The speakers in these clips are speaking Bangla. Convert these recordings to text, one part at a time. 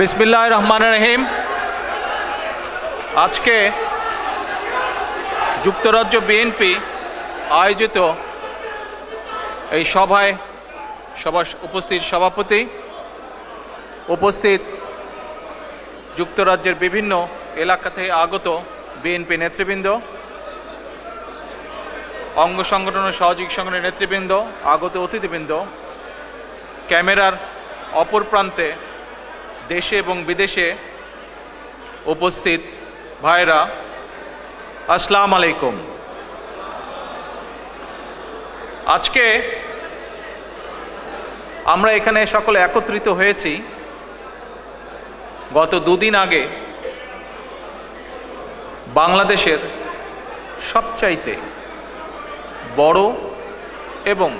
বিসমিল্লাহ রহমান রহিম আজকে যুক্তরাজ্য বিএনপি আয়োজিত এই সভায় সভা উপস্থিত সভাপতি উপস্থিত যুক্তরাজ্যের বিভিন্ন এলাকা থেকে আগত বিএনপি নেতৃবৃন্দ অঙ্গ সংগঠন সহযোগী সংগঠনের নেতৃবৃন্দ আগত অতিথিবৃন্দ ক্যামেরার অপর প্রান্তে দেশে এবং বিদেশে উপস্থিত ভাইরা আসসালাম আলাইকুম আজকে আমরা এখানে সকলে একত্রিত হয়েছি গত দুদিন আগে বাংলাদেশের সবচাইতে বড় এবং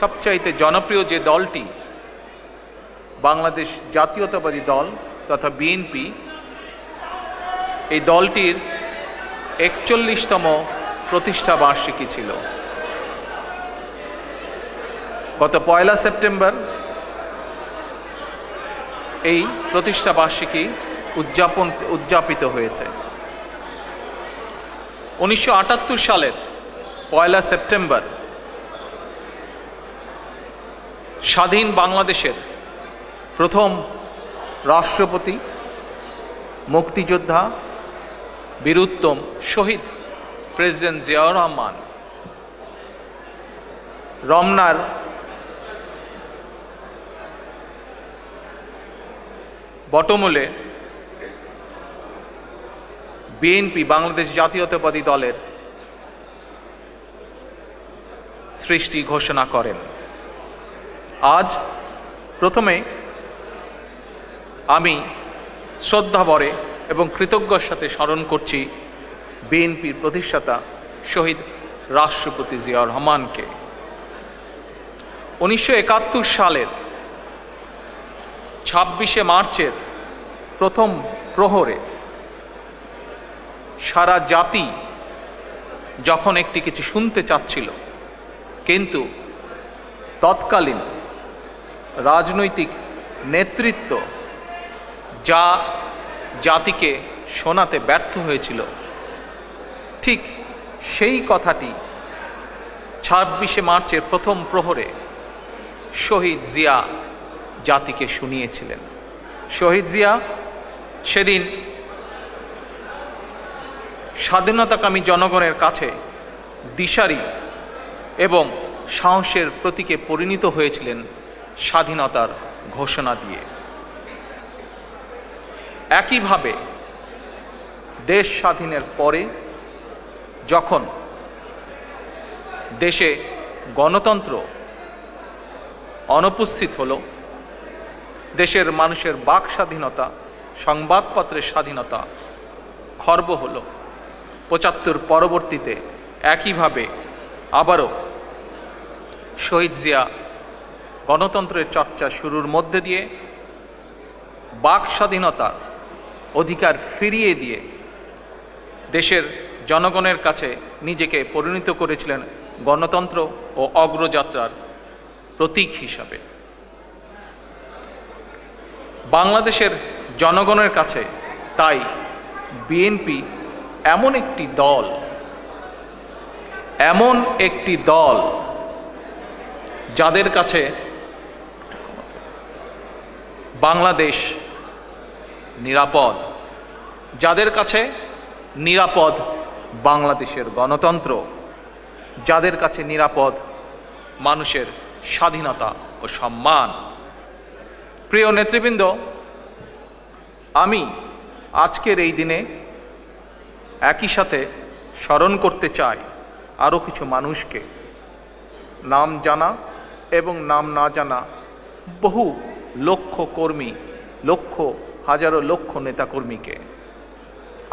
সবচাইতে জনপ্রিয় যে দলটি বাংলাদেশ জাতীয়তাবাদী দল তথা বিএনপি এই দলটির একচল্লিশতম প্রতিষ্ঠা বার্ষিকী ছিল গত পয়লা সেপ্টেম্বর এই প্রতিষ্ঠা বার্ষিকী উদযাপন উদযাপিত হয়েছে উনিশশো সালের পয়লা সেপ্টেম্বর স্বাধীন বাংলাদেশের প্রথম রাষ্ট্রপতি মুক্তিযোদ্ধা বীরুত্তম শহীদ প্রেসিডেন্ট জিয়াউর রহমান রমনার বটমূলে বিএনপি বাংলাদেশ জাতীয়তাবাদী দলের সৃষ্টি ঘোষণা করেন আজ প্রথমে আমি বরে এবং কৃতজ্ঞর সাথে স্মরণ করছি বিএনপির প্রতিষ্ঠাতা শহীদ রাষ্ট্রপতি জিয়া রহমানকে উনিশশো সালের ছাব্বিশে মার্চের প্রথম প্রহরে সারা জাতি যখন একটি কিছু শুনতে চাচ্ছিল কিন্তু তৎকালীন রাজনৈতিক নেতৃত্ব যা জাতিকে শোনাতে ব্যর্থ হয়েছিল ঠিক সেই কথাটি ছাব্বিশে মার্চের প্রথম প্রহরে শহীদ জিয়া জাতিকে শুনিয়েছিলেন শহীদ জিয়া সেদিন স্বাধীনতাকামী জনগণের কাছে দিশারি এবং সাহসের প্রতীকে পরিণত হয়েছিলেন স্বাধীনতার ঘোষণা দিয়ে একইভাবে দেশ স্বাধীনের পরে যখন দেশে গণতন্ত্র অনুপস্থিত হলো দেশের মানুষের বাক স্বাধীনতা সংবাদপত্রের স্বাধীনতা খর্ব হল পঁচাত্তর পরবর্তীতে একইভাবে আবারও শহীদ জিয়া গণতন্ত্রের চর্চা শুরুর মধ্যে দিয়ে বাক স্বাধীনতার অধিকার ফিরিয়ে দিয়ে দেশের জনগণের কাছে নিজেকে পরিণত করেছিলেন গণতন্ত্র ও অগ্রযাত্রার প্রতীক হিসাবে বাংলাদেশের জনগণের কাছে তাই বিএনপি এমন একটি দল এমন একটি দল যাদের কাছে বাংলাদেশ নিরাপদ যাদের কাছে নিরাপদ বাংলাদেশের গণতন্ত্র যাদের কাছে নিরাপদ মানুষের স্বাধীনতা ও সম্মান প্রিয় নেতৃবৃন্দ আমি আজকের এই দিনে একই সাথে স্মরণ করতে চাই আরও কিছু মানুষকে নাম জানা এবং নাম না জানা বহু লক্ষ কর্মী লক্ষ হাজারো লক্ষ নেতাকর্মীকে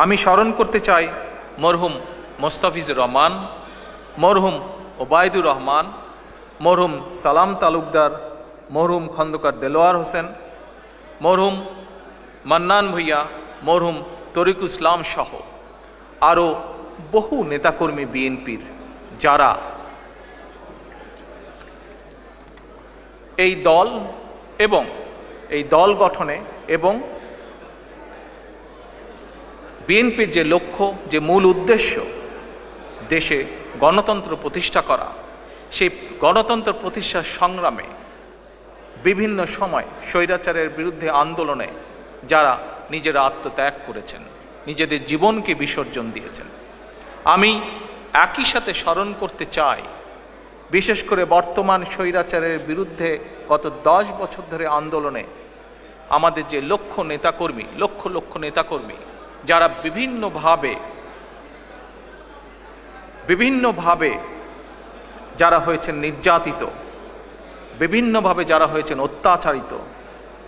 আমি স্মরণ করতে চাই মরহুম মোস্তাফিজুর রহমান মরহুম ওবায়দুর রহমান মরহুম সালাম তালুকদার মরহুম খন্দকার দেলোয়ার হোসেন মরহুম মান্নান ভুইয়া মরহুম তরিক ইসলাম সহ আরও বহু নেতাকর্মী বিএনপির যারা এই দল এবং এই দল গঠনে এবং বিএনপির যে লক্ষ্য যে মূল উদ্দেশ্য দেশে গণতন্ত্র প্রতিষ্ঠা করা সেই গণতন্ত্র প্রতিষ্ঠার সংগ্রামে বিভিন্ন সময় স্বৈরাচারের বিরুদ্ধে আন্দোলনে যারা নিজেরা আত্মত্যাগ করেছেন নিজেদের জীবনকে বিসর্জন দিয়েছেন আমি একই সাথে স্মরণ করতে চাই বিশেষ করে বর্তমান স্বৈরাচারের বিরুদ্ধে গত দশ বছর ধরে আন্দোলনে আমাদের যে লক্ষ নেতাকর্মী লক্ষ লক্ষ নেতাকর্মী যারা বিভিন্নভাবে বিভিন্নভাবে যারা হয়েছেন নির্যাতিত বিভিন্নভাবে যারা হয়েছেন অত্যাচারিত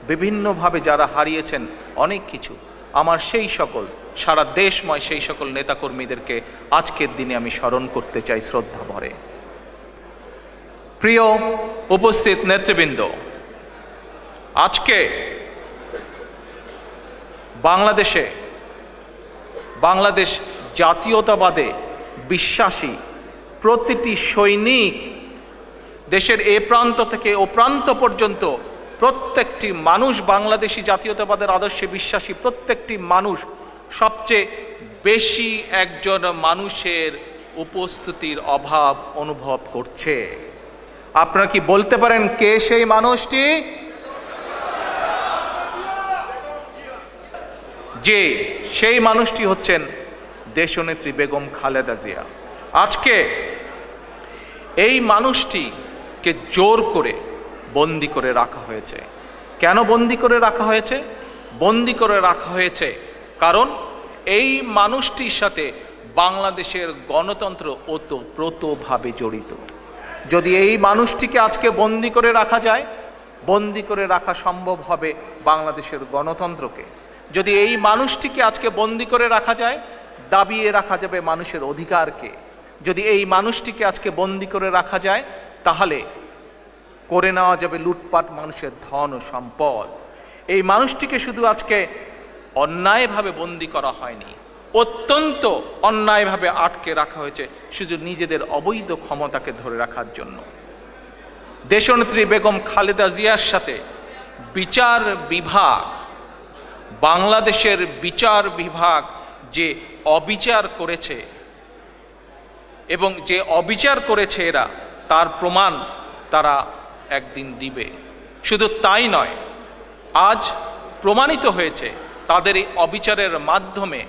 বিভিন্নভাবে যারা হারিয়েছেন অনেক কিছু আমার সেই সকল সারা দেশময় সেই সকল নেতাকর্মীদেরকে আজকের দিনে আমি স্মরণ করতে চাই শ্রদ্ধা ভরে প্রিয় উপস্থিত নেতৃবৃন্দ আজকে বাংলাদেশে বাংলাদেশ জাতীয়তাবাদে বিশ্বাসী প্রতিটি সৈনিক দেশের এ প্রান্ত থেকে ও প্রান্ত পর্যন্ত প্রত্যেকটি মানুষ বাংলাদেশি জাতীয়তাবাদের আদর্শে বিশ্বাসী প্রত্যেকটি মানুষ সবচেয়ে বেশি একজন মানুষের উপস্থিতির অভাব অনুভব করছে আপনারা কি বলতে পারেন কে সেই মানুষটি যে সেই মানুষটি হচ্ছেন দেশনেত্রী বেগম খালেদা জিয়া আজকে এই মানুষটিকে জোর করে বন্দি করে রাখা হয়েছে কেন বন্দি করে রাখা হয়েছে বন্দি করে রাখা হয়েছে কারণ এই মানুষটির সাথে বাংলাদেশের গণতন্ত্র ওতপ্রোতভাবে জড়িত যদি এই মানুষটিকে আজকে বন্দি করে রাখা যায় বন্দি করে রাখা সম্ভব হবে বাংলাদেশের গণতন্ত্রকে যদি এই মানুষটিকে আজকে বন্দি করে রাখা যায় দাবিয়ে রাখা যাবে মানুষের অধিকারকে যদি এই মানুষটিকে আজকে বন্দি করে রাখা যায় তাহলে করে নেওয়া যাবে লুটপাট মানুষের ধন ও সম্পদ এই মানুষটিকে শুধু আজকে অন্যায়ভাবে বন্দি করা হয়নি অত্যন্ত অন্যায়ভাবে আটকে রাখা হয়েছে শুধু নিজেদের অবৈধ ক্ষমতাকে ধরে রাখার জন্য দেশনেত্রী বেগম খালেদা জিয়ার সাথে বিচার বিভাগ বাংলাদেশের বিচার বিভাগ যে অবিচার করেছে এবং যে অবিচার করেছে এরা তার প্রমাণ তারা একদিন দিবে শুধু তাই নয় আজ প্রমাণিত হয়েছে তাদের এই অবিচারের মাধ্যমে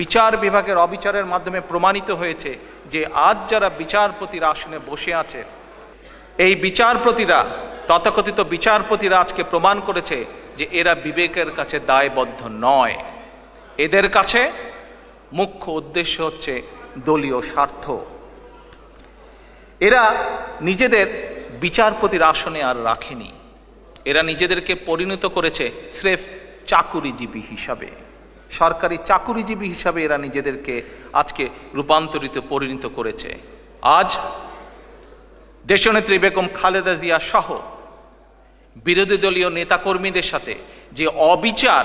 বিচার বিভাগের অবিচারের মাধ্যমে প্রমাণিত হয়েছে যে আজ যারা বিচারপতির আসনে বসে আছে এই বিচারপতিরা তথাকথিত বিচারপতিরা আজকে প্রমাণ করেছে যে এরা বিবেকের কাছে দায়বদ্ধ নয় এদের কাছে মুখ্য উদ্দেশ্য হচ্ছে দলীয় স্বার্থ এরা নিজেদের বিচারপতির আসনে আর রাখেনি এরা নিজেদেরকে পরিণত করেছে স্রেফ চাকুরিজীবী হিসাবে সরকারি চাকুরিজীবী হিসাবে এরা নিজেদেরকে আজকে রূপান্তরিত পরিণত করেছে আজ দেশনেত্রী বেগম খালেদা জিয়া সহ বিরোধী দলীয় নেতাকর্মীদের সাথে যে অবিচার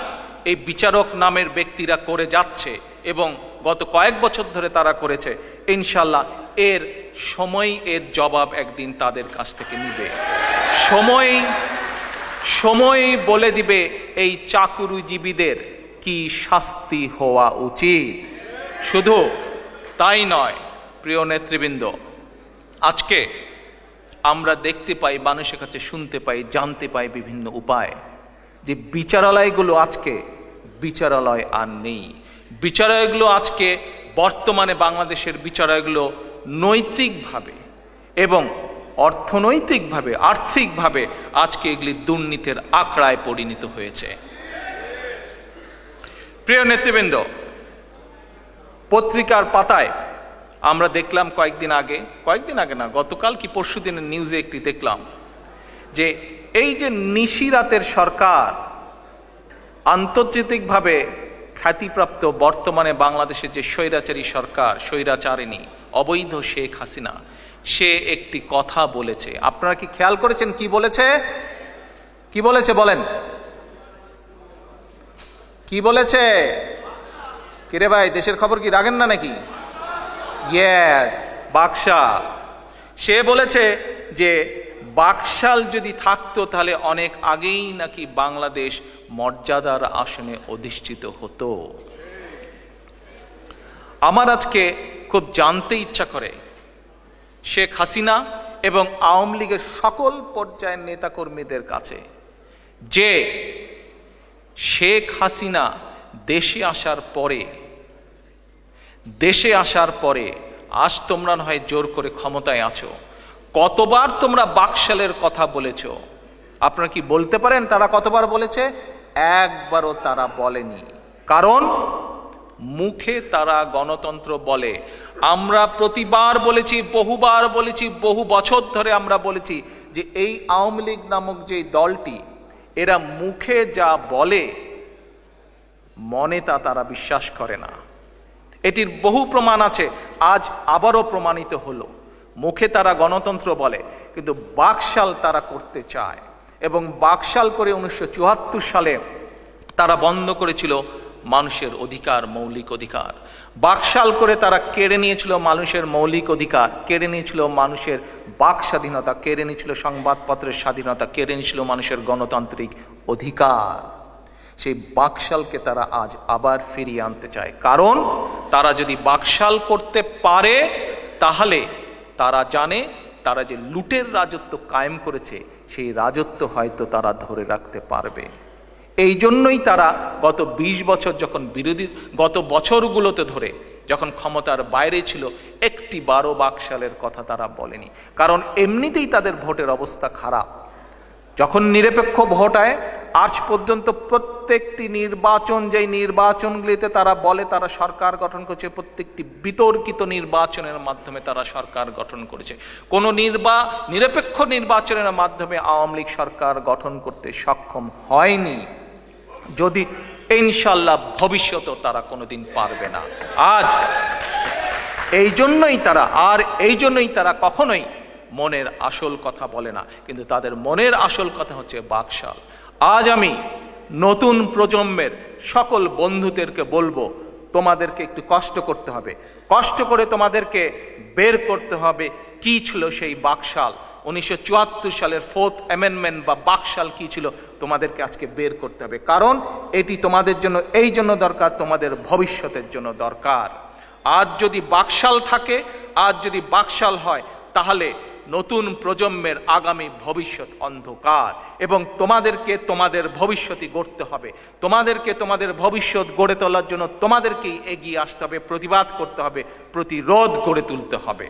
এই বিচারক নামের ব্যক্তিরা করে যাচ্ছে এবং গত কয়েক বছর ধরে তারা করেছে ইনশাল্লাহ এর সময় এর জবাব একদিন তাদের কাছ থেকে নিবে সময় সময় বলে দিবে এই চাকুরুজীবীদের কি শাস্তি হওয়া উচিত শুধু তাই নয় প্রিয় নেতৃবৃন্দ আজকে আমরা দেখতে পাই মানুষের কাছে শুনতে পাই জানতে পাই বিভিন্ন উপায় যে বিচারালয়গুলো আজকে বিচারালয় আর নেই বিচারালয়গুলো আজকে বর্তমানে বাংলাদেশের বিচারালয়গুলো নৈতিকভাবে এবং অর্থনৈতিকভাবে আর্থিকভাবে আজকে এগুলি দুর্নীতির আঁকড়ায় পরিণত হয়েছে প্রিয় নেতৃবৃন্দ পত্রিকার পাতায় আমরা দেখলাম কয়েকদিন আগে কয়েকদিন আগে না গতকাল কি পরশু দিনের নিউজে একটি দেখলাম যে এই যে নিশিরাতের সরকার আন্তর্জাতিকভাবে খ্যাতিপ্রাপ্ত বর্তমানে বাংলাদেশের যে স্বৈরাচারী সরকার স্বৈরাচারিণী অবৈধ শেখ হাসিনা সে একটি কথা বলেছে আপনারা কি খেয়াল করেছেন কি বলেছে কি বলেছে বলেন কি বলেছে কিরে ভাই দেশের খবর কি রাখেন না নাকি ইয়েস বাকশাল সে বলেছে যে বাকশাল যদি থাকতো তাহলে অনেক আগেই নাকি বাংলাদেশ মর্যাদার আসনে অধিষ্ঠিত হতো আমার আজকে খুব জানতে ইচ্ছা করে শেখ হাসিনা এবং আওয়ামী লীগের সকল পর্যায়ের নেতাকর্মীদের কাছে যে শেখ হাসিনা দেশে আসার পরে দেশে আসার পরে আজ তোমরা নয় জোর করে ক্ষমতায় আছো কতবার তোমরা বাকশালের কথা বলেছ আপনারা কি বলতে পারেন তারা কতবার বলেছে একবারও তারা বলেনি কারণ মুখে তারা গণতন্ত্র বলে আমরা প্রতিবার বলেছি বহুবার বলেছি বহু বছর ধরে আমরা বলেছি যে এই আওয়ামী লীগ নামক যে দলটি এরা মুখে যা বলে মনে তা তারা বিশ্বাস করে না এটির বহু প্রমাণ আছে আজ আবারও প্রমাণিত হলো মুখে তারা গণতন্ত্র বলে কিন্তু বাকশাল তারা করতে চায় এবং বাকশাল করে উনিশশো সালে তারা বন্ধ করেছিল মানুষের অধিকার মৌলিক অধিকার বাকশাল করে তারা কেড়ে নিয়েছিল মানুষের মৌলিক অধিকার কেড়ে নিয়েছিল মানুষের বাক স্বাধীনতা কেড়ে নিয়েছিল সংবাদপত্রের স্বাধীনতা কেড়ে নিয়েছিল মানুষের গণতান্ত্রিক অধিকার সেই বাকশালকে তারা আজ আবার ফিরিয়ে আনতে চায় কারণ তারা যদি বাকশাল করতে পারে তাহলে তারা জানে তারা যে লুটের রাজত্ব কায়েম করেছে সেই রাজত্ব হয়তো তারা ধরে রাখতে পারবে এই জন্যই তারা গত ২০ বছর যখন বিরোধী গত বছরগুলোতে ধরে যখন ক্ষমতার বাইরে ছিল একটি বারো বাকশালের কথা তারা বলেনি কারণ এমনিতেই তাদের ভোটের অবস্থা খারাপ যখন নিরপেক্ষ ভোট হয় আজ পর্যন্ত প্রত্যেকটি নির্বাচন যেই নির্বাচনগুলিতে তারা বলে তারা সরকার গঠন করছে প্রত্যেকটি বিতর্কিত নির্বাচনের মাধ্যমে তারা সরকার গঠন করেছে কোন নির্বা নিরপেক্ষ নির্বাচনের মাধ্যমে আওয়ামী লীগ সরকার গঠন করতে সক্ষম হয়নি যদি ইনশাল্লাহ ভবিষ্যতেও তারা কোনোদিন পারবে না আজ এই জন্যই তারা আর এই জন্যই তারা কখনোই মনের আসল কথা বলে না কিন্তু তাদের মনের আসল কথা হচ্ছে বাকশাল আজ আমি নতুন প্রজন্মের সকল বন্ধুদেরকে বলবো তোমাদেরকে একটু কষ্ট করতে হবে কষ্ট করে তোমাদেরকে বের করতে হবে কি ছিল সেই বাকশাল উনিশশো সালের ফোর্থ অ্যামেন্ডমেন্ট বা বাকশাল কি ছিল তোমাদেরকে আজকে বের করতে হবে কারণ এটি তোমাদের জন্য এই জন্য দরকার তোমাদের ভবিষ্যতের জন্য দরকার আজ যদি বাকশাল থাকে আজ যদি বাকশাল হয় তাহলে নতুন প্রজন্মের আগামী ভবিষ্যৎ অন্ধকার এবং তোমাদেরকে তোমাদের ভবিষ্যতই গড়তে হবে তোমাদেরকে তোমাদের ভবিষ্যৎ গড়ে তোলার জন্য তোমাদেরকেই এগিয়ে আসতে হবে প্রতিবাদ করতে হবে প্রতিরোধ গড়ে তুলতে হবে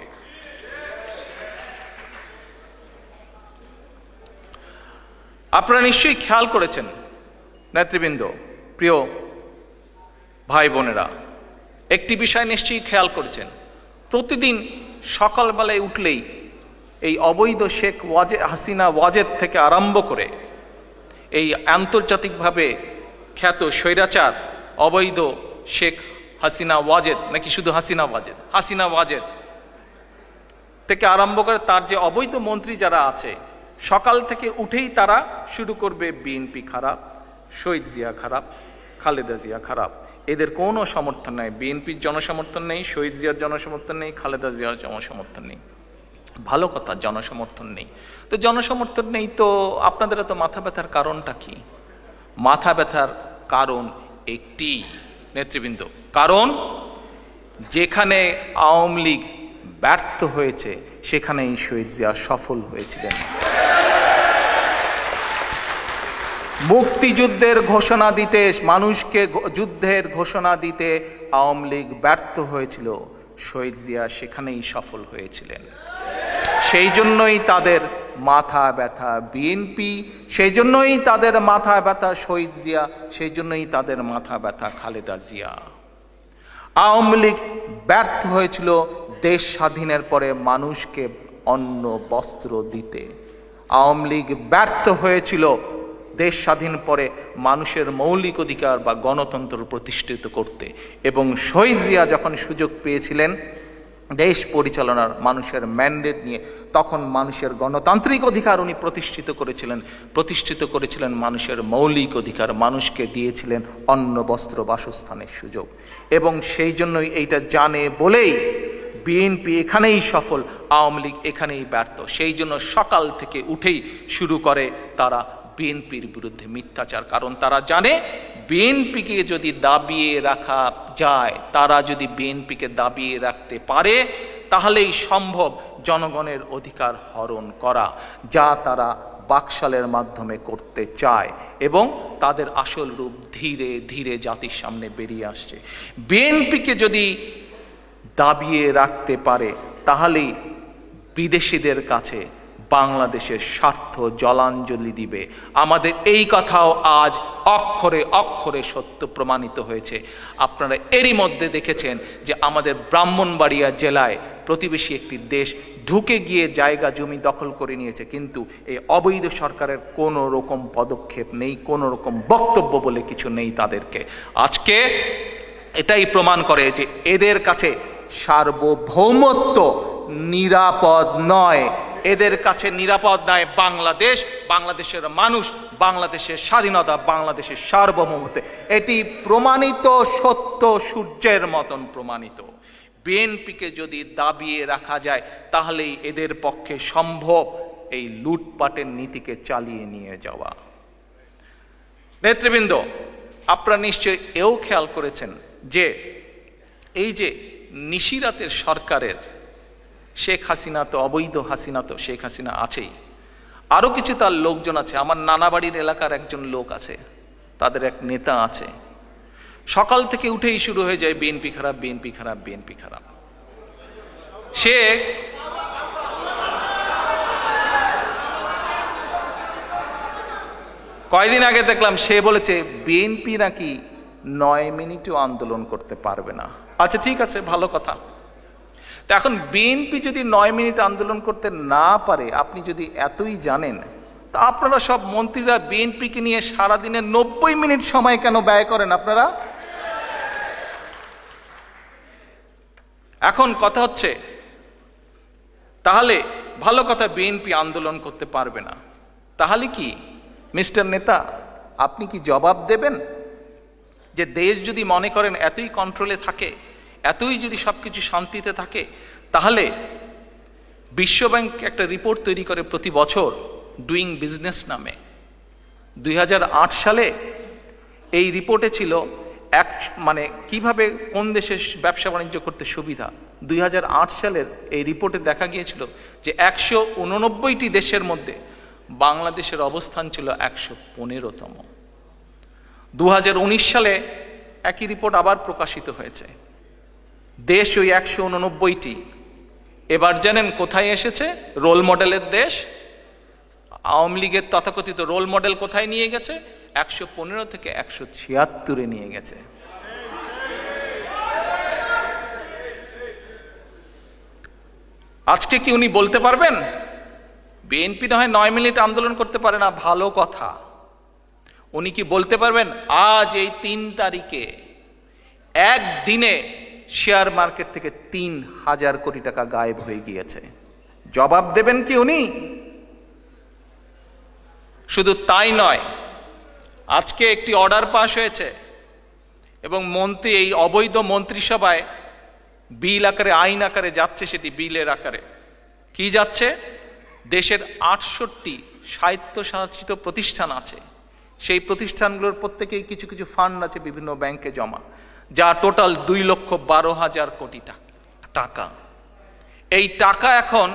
আপনারা নিশ্চয়ই খেয়াল করেছেন নেতৃবৃন্দ প্রিয় ভাই বোনেরা একটি বিষয় নিশ্চয়ই খেয়াল করেছেন প্রতিদিন সকালবেলায় উঠলেই এই অবৈধ শেখ ওয়াজে হাসিনা ওয়াজেদ থেকে আরম্ভ করে এই আন্তর্জাতিকভাবে খ্যাত স্বৈরাচার অবৈধ শেখ হাসিনা ওয়াজেদ নাকি শুধু হাসিনা ওয়াজেদ হাসিনা ওয়াজেদ থেকে আরম্ভ করে তার যে অবৈধ মন্ত্রী যারা আছে সকাল থেকে উঠেই তারা শুরু করবে বিএনপি খারাপ শহীদ জিয়া খারাপ খালেদা জিয়া খারাপ এদের কোনো সমর্থন নেই বিএনপির জনসমর্থন নেই শহীদ জিয়ার জনসমর্থন নেই খালেদা জিয়ার জনসমর্থন নেই ভালো কথা জনসমর্থন নেই তো জনসমর্থন নেই তো আপনাদের এত মাথা ব্যথার কারণটা কি মাথা ব্যথার কারণ একটি নেতৃবৃন্দ কারণ যেখানে আওয়ামী লীগ ব্যর্থ হয়েছে সেখানেই শহীদ জিয়া সফল হয়েছিলেন মুক্তিযুদ্ধের ঘোষণা দিতে মানুষকে যুদ্ধের ঘোষণা দিতে আওয়ামী লীগ ব্যর্থ হয়েছিল শহীদ জিয়া সেখানেই সফল হয়েছিলেন সেই জন্যই তাদের মাথা ব্যথা বিএনপি সেই জন্যই তাদের মাথা ব্যথা শহীদ জিয়া সেই জন্যই তাদের মাথা ব্যথা খালেদা জিয়া আওয়ামী লীগ ব্যর্থ হয়েছিল দেশ স্বাধীনের পরে মানুষকে অন্ন বস্ত্র দিতে আওয়ামী লীগ ব্যর্থ হয়েছিল দেশ স্বাধীন পরে মানুষের মৌলিক অধিকার বা গণতন্ত্র প্রতিষ্ঠিত করতে এবং শহীদ জিয়া যখন সুযোগ পেয়েছিলেন দেশ পরিচালনার মানুষের ম্যান্ডেট নিয়ে তখন মানুষের গণতান্ত্রিক অধিকার উনি প্রতিষ্ঠিত করেছিলেন প্রতিষ্ঠিত করেছিলেন মানুষের মৌলিক অধিকার মানুষকে দিয়েছিলেন অন্ন বস্ত্র বাসস্থানের সুযোগ এবং সেই জন্যই এইটা জানে বলেই বিএনপি এখানেই সফল আওয়ামী লীগ এখানেই ব্যর্থ সেই জন্য সকাল থেকে উঠেই শুরু করে তারা বিএনপির বিরুদ্ধে মিথ্যাচার কারণ তারা জানে বিএনপিকে যদি দাবিয়ে রাখা যায় তারা যদি বিএনপিকে দাবিয়ে রাখতে পারে তাহলেই সম্ভব জনগণের অধিকার হরণ করা যা তারা বাকশালের মাধ্যমে করতে চায় এবং তাদের আসল রূপ ধীরে ধীরে জাতির সামনে বেরিয়ে আসছে বিএনপিকে যদি দাবিয়ে রাখতে পারে তাহলেই বিদেশিদের কাছে বাংলাদেশের স্বার্থ জলাঞ্জলি দিবে আমাদের এই কথাও আজ অক্ষরে অক্ষরে সত্য প্রমাণিত হয়েছে আপনারা এরই মধ্যে দেখেছেন যে আমাদের ব্রাহ্মণবাড়িয়া জেলায় প্রতিবেশী একটি দেশ ঢুকে গিয়ে জায়গা জমি দখল করে নিয়েছে কিন্তু এই অবৈধ সরকারের কোনো রকম পদক্ষেপ নেই কোনো রকম বক্তব্য বলে কিছু নেই তাদেরকে আজকে এটাই প্রমাণ করে যে এদের কাছে সার্বভৌমত্ব নিরাপদ নয় এদের কাছে নিরাপদ নয় বাংলাদেশ বাংলাদেশের মানুষ বাংলাদেশের স্বাধীনতা বাংলাদেশের সার্বভৌমত্ব এটি প্রমাণিত সত্য সূর্যের মতন প্রমাণিত বিএনপিকে যদি দাবিয়ে রাখা যায় তাহলেই এদের পক্ষে সম্ভব এই লুটপাটের নীতিকে চালিয়ে নিয়ে যাওয়া নেতৃবৃন্দ আপনারা নিশ্চয়ই এও খেয়াল করেছেন যে এই যে নিশিরাতের সরকারের শেখ হাসিনা তো অবৈধ হাসিনা তো শেখ হাসিনা আছেই আরও কিছু তার লোকজন আছে আমার নানা বাড়ির এলাকার একজন লোক আছে তাদের এক নেতা আছে সকাল থেকে উঠেই শুরু হয়ে যায় বিএনপি খারাপ বিএনপি খারাপ বিএনপি খারাপ সে কয়দিন আগে দেখলাম সে বলেছে বিএনপি নাকি নয় মিনিটও আন্দোলন করতে পারবে না আচ্ছা ঠিক আছে ভালো কথা তো এখন বিএনপি যদি নয় মিনিট আন্দোলন করতে না পারে আপনি যদি এতই জানেন তা আপনারা সব মন্ত্রীরা বিএনপিকে নিয়ে সারাদিনে নব্বই মিনিট সময় কেন ব্যয় করেন আপনারা এখন কথা হচ্ছে তাহলে ভালো কথা বিএনপি আন্দোলন করতে পারবে না তাহলে কি মিস্টার নেতা আপনি কি জবাব দেবেন যে দেশ যদি মনে করেন এতই কন্ট্রোলে থাকে এতই যদি সব কিছু শান্তিতে থাকে তাহলে বিশ্বব্যাংক একটা রিপোর্ট তৈরি করে প্রতি বছর ডুইং বিজনেস নামে দুই সালে এই রিপোর্টে ছিল এক মানে কিভাবে কোন দেশে ব্যবসা বাণিজ্য করতে সুবিধা দুই সালের এই রিপোর্টে দেখা গিয়েছিল যে একশো উননব্বইটি দেশের মধ্যে বাংলাদেশের অবস্থান ছিল একশো পনেরোতম দু সালে একই রিপোর্ট আবার প্রকাশিত হয়েছে দেশ ওই একশো উননব্বইটি এবার জানেন কোথায় এসেছে রোল মডেলের দেশ আওয়ামী লীগের তথাকথিত রোল মডেল কোথায় নিয়ে গেছে একশো পনেরো থেকে একশো ছিয়াত্তরে নিয়ে গেছে আজকে কি উনি বলতে পারবেন বিএনপি না হয় নয় মিনিট আন্দোলন করতে পারে না ভালো কথা উনি কি বলতে পারবেন আজ এই তিন তারিখে একদিনে শেয়ার মার্কেট থেকে তিন হাজার কোটি টাকা গায়েব হয়ে গিয়েছে জবাব দেবেন কি উনি শুধু তাই নয় আজকে একটি অর্ডার পাশ হয়েছে এবং মন্ত্রী এই অবৈধ মন্ত্রিসভায় বিল আকারে আইন আকারে যাচ্ছে সেটি বিলের আকারে কি যাচ্ছে দেশের আটষট্টি সাহিত্যশাসিত প্রতিষ্ঠান আছে সেই প্রতিষ্ঠানগুলোর প্রত্যেকেই কিছু কিছু ফান্ড আছে বিভিন্ন ব্যাংকে জমা যা টোটাল দুই লক্ষ বারো হাজার কোটি টাকা এই টাকা এখন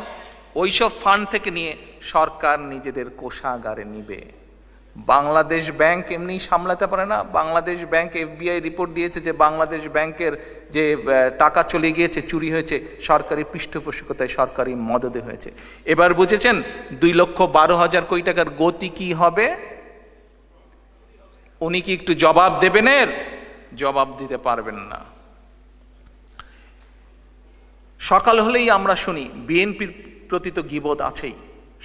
ওইসব ফান্ড থেকে নিয়ে সরকার নিজেদের কোষাগারে নিবে বাংলাদেশ ব্যাংক এমনি সামলাতে পারে না বাংলাদেশ ব্যাংক এফবিআই রিপোর্ট দিয়েছে যে বাংলাদেশ ব্যাংকের যে টাকা চলে গিয়েছে চুরি হয়েছে সরকারি পৃষ্ঠপোষকতায় সরকারি মদদে হয়েছে এবার বুঝেছেন দুই লক্ষ বারো হাজার কোটি টাকার গতি কি হবে উনি কি একটু জবাব দেবেন এর জবাব দিতে পারবেন না সকাল হলেই আমরা শুনি বিএনপির প্রতি তো গিবোধ আছেই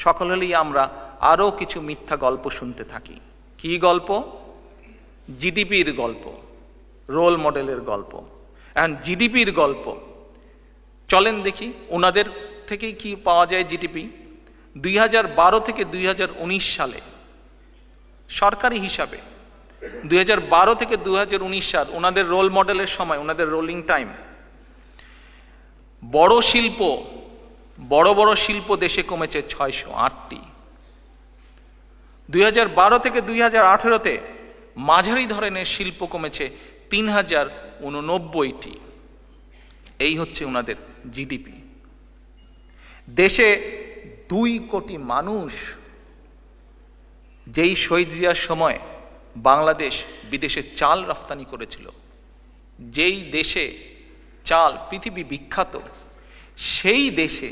সকাল হলেই আমরা আরও কিছু মিথ্যা গল্প শুনতে থাকি কি গল্প জিডিপির গল্প রোল মডেলের গল্প এখন জিডিপির গল্প চলেন দেখি ওনাদের থেকেই কি পাওয়া যায় জিডিপি দুই থেকে দুই সালে সরকারি হিসাবে দুই থেকে দু সাল ওনাদের রোল মডেলের সময় ওনাদের রোলিং টাইম বড় শিল্প বড় বড় শিল্প দেশে কমেছে ছয়শো আটটি দুই থেকে দুই হাজার আঠেরোতে মাঝারি ধরনের শিল্প কমেছে তিন হাজার উননব্বইটি এই হচ্ছে ওনাদের জিডিপি দেশে দুই কোটি মানুষ যেই শহীদ সময় বাংলাদেশ বিদেশে চাল রফতানি করেছিল যেই দেশে চাল পৃথিবী বিখ্যাত সেই দেশে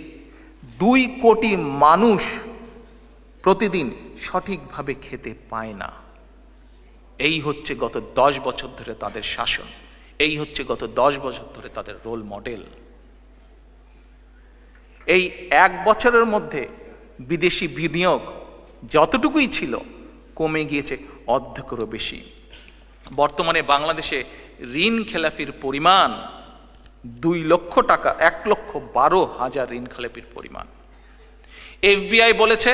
দুই কোটি মানুষ প্রতিদিন সঠিকভাবে খেতে পায় না এই হচ্ছে গত দশ বছর ধরে তাদের শাসন এই হচ্ছে গত দশ বছর ধরে তাদের রোল মডেল এই এক বছরের মধ্যে বিদেশি বিনিয়োগ যতটুকুই ছিল কমে গিয়েছে অর্ধেকেরও বেশি বর্তমানে বাংলাদেশে ঋণ খেলাফির পরিমাণ দুই লক্ষ টাকা এক লক্ষ বারো হাজার ঋণ খেলাপির পরিমাণ এফবিআই বলেছে